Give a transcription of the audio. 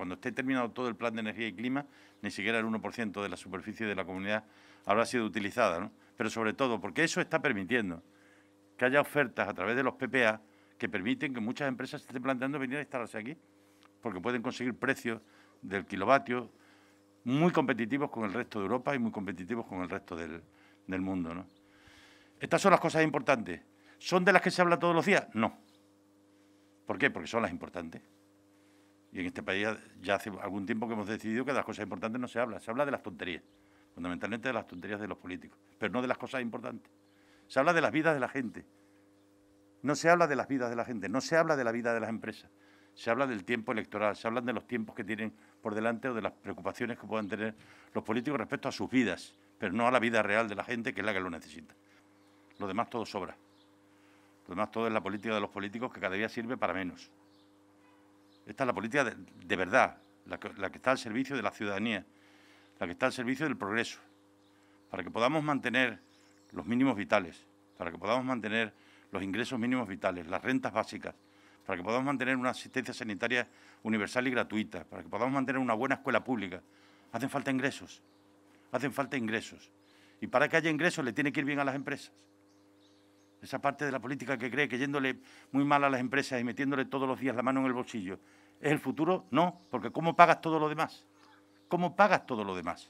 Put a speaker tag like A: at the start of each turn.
A: cuando esté terminado todo el plan de energía y clima, ni siquiera el 1% de la superficie de la comunidad habrá sido utilizada, Pero sobre todo, porque eso está permitiendo que haya ofertas a través de los PPA que permiten que muchas empresas se estén planteando venir a instalarse aquí, porque pueden conseguir precios del kilovatio muy competitivos con el resto de Europa y muy competitivos con el resto del, mundo, ¿no? Estas son las cosas importantes. ¿Son de las que se habla todos los días? No. ¿Por qué? Porque son las importantes. Y en este país ya hace algún tiempo que hemos decidido que de las cosas importantes no se habla, se habla de las tonterías, fundamentalmente de las tonterías de los políticos, pero no de las cosas importantes. Se habla de las vidas de la gente, no se habla de las vidas de la gente, no se habla de la vida de las empresas, se habla del tiempo electoral, se hablan de los tiempos que tienen por delante o de las preocupaciones que puedan tener los políticos respecto a sus vidas, pero no a la vida real de la gente, que es la que lo necesita. Lo demás todo sobra. Lo demás todo es la política de los políticos que cada día sirve para menos. Esta es la política de, verdad, la que está al servicio de la ciudadanía, la que está al servicio del progreso, para que podamos mantener los mínimos vitales, para que podamos mantener los ingresos mínimos vitales, las rentas básicas, para que podamos mantener una asistencia sanitaria universal y gratuita, para que podamos mantener una buena escuela pública. Hacen falta ingresos, hacen falta ingresos. Y para que haya ingresos le tiene que ir bien a las empresas esa parte de la política que cree que yéndole muy mal a las empresas y metiéndole todos los días la mano en el bolsillo, ¿es el futuro? No, porque ¿cómo pagas todo lo demás? ¿Cómo pagas todo lo demás?